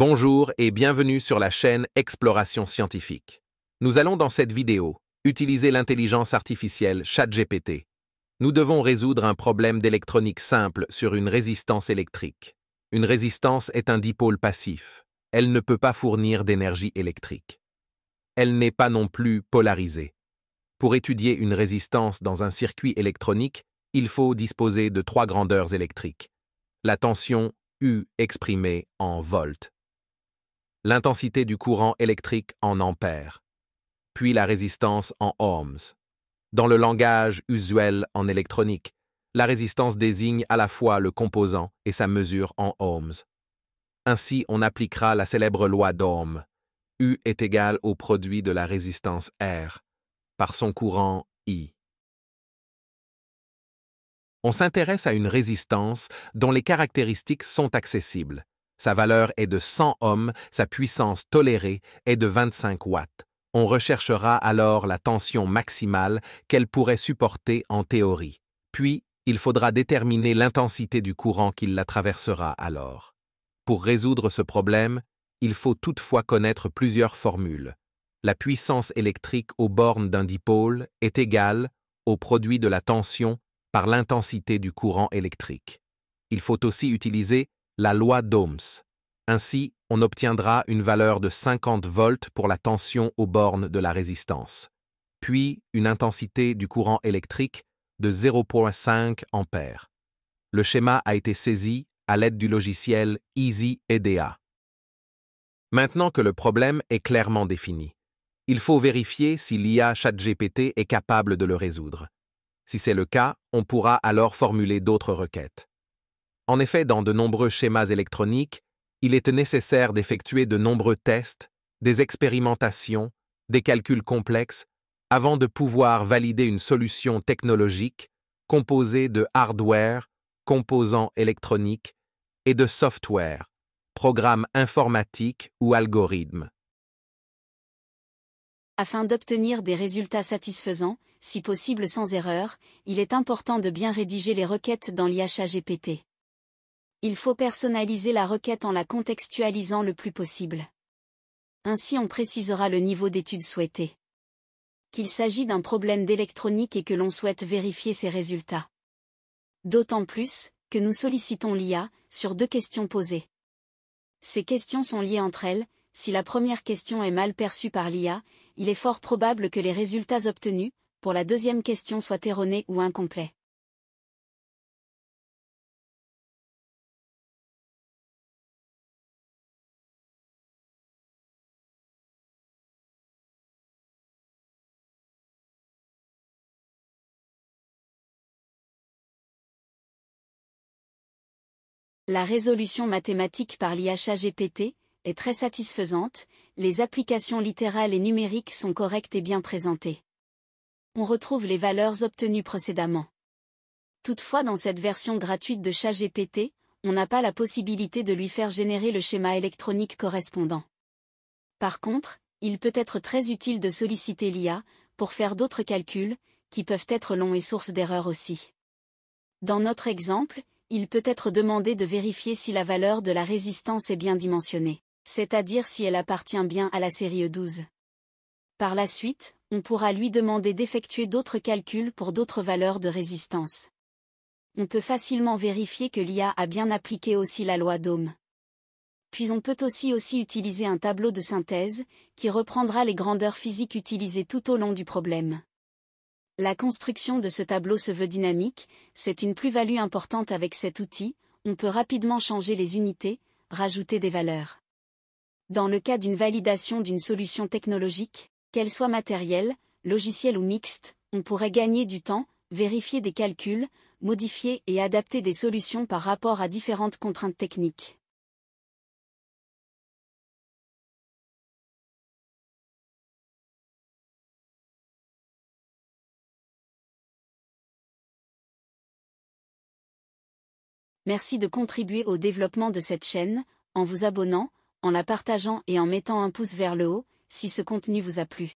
Bonjour et bienvenue sur la chaîne Exploration scientifique. Nous allons dans cette vidéo utiliser l'intelligence artificielle ChatGPT. Nous devons résoudre un problème d'électronique simple sur une résistance électrique. Une résistance est un dipôle passif. Elle ne peut pas fournir d'énergie électrique. Elle n'est pas non plus polarisée. Pour étudier une résistance dans un circuit électronique, il faut disposer de trois grandeurs électriques. La tension U exprimée en volts l'intensité du courant électrique en ampères, puis la résistance en ohms. Dans le langage usuel en électronique, la résistance désigne à la fois le composant et sa mesure en ohms. Ainsi, on appliquera la célèbre loi d'Ohm. U est égal au produit de la résistance R par son courant I. On s'intéresse à une résistance dont les caractéristiques sont accessibles, sa valeur est de 100 ohms, sa puissance tolérée est de 25 watts. On recherchera alors la tension maximale qu'elle pourrait supporter en théorie. Puis, il faudra déterminer l'intensité du courant qui la traversera alors. Pour résoudre ce problème, il faut toutefois connaître plusieurs formules. La puissance électrique aux bornes d'un dipôle est égale au produit de la tension par l'intensité du courant électrique. Il faut aussi utiliser la loi d'Ohms. Ainsi, on obtiendra une valeur de 50 volts pour la tension aux bornes de la résistance, puis une intensité du courant électrique de 0,5 ampères. Le schéma a été saisi à l'aide du logiciel Easy EDA. Maintenant que le problème est clairement défini, il faut vérifier si l'IA ChatGPT est capable de le résoudre. Si c'est le cas, on pourra alors formuler d'autres requêtes. En effet, dans de nombreux schémas électroniques, il est nécessaire d'effectuer de nombreux tests, des expérimentations, des calculs complexes, avant de pouvoir valider une solution technologique composée de hardware, composants électroniques, et de software, programmes informatiques ou algorithmes. Afin d'obtenir des résultats satisfaisants, si possible sans erreur, il est important de bien rédiger les requêtes dans l'IHA GPT. Il faut personnaliser la requête en la contextualisant le plus possible. Ainsi on précisera le niveau d'étude souhaité. Qu'il s'agit d'un problème d'électronique et que l'on souhaite vérifier ses résultats. D'autant plus, que nous sollicitons l'IA, sur deux questions posées. Ces questions sont liées entre elles, si la première question est mal perçue par l'IA, il est fort probable que les résultats obtenus, pour la deuxième question soient erronés ou incomplets. La résolution mathématique par l'IA l'IHA-GPT est très satisfaisante, les applications littérales et numériques sont correctes et bien présentées. On retrouve les valeurs obtenues précédemment. Toutefois dans cette version gratuite de ChatGPT, on n'a pas la possibilité de lui faire générer le schéma électronique correspondant. Par contre, il peut être très utile de solliciter l'IA pour faire d'autres calculs, qui peuvent être longs et source d'erreurs aussi. Dans notre exemple, il peut être demandé de vérifier si la valeur de la résistance est bien dimensionnée, c'est-à-dire si elle appartient bien à la série E12. Par la suite, on pourra lui demander d'effectuer d'autres calculs pour d'autres valeurs de résistance. On peut facilement vérifier que l'IA a bien appliqué aussi la loi d'Ohm. Puis on peut aussi aussi utiliser un tableau de synthèse, qui reprendra les grandeurs physiques utilisées tout au long du problème. La construction de ce tableau se veut dynamique, c'est une plus-value importante avec cet outil, on peut rapidement changer les unités, rajouter des valeurs. Dans le cas d'une validation d'une solution technologique, qu'elle soit matérielle, logicielle ou mixte, on pourrait gagner du temps, vérifier des calculs, modifier et adapter des solutions par rapport à différentes contraintes techniques. Merci de contribuer au développement de cette chaîne, en vous abonnant, en la partageant et en mettant un pouce vers le haut, si ce contenu vous a plu.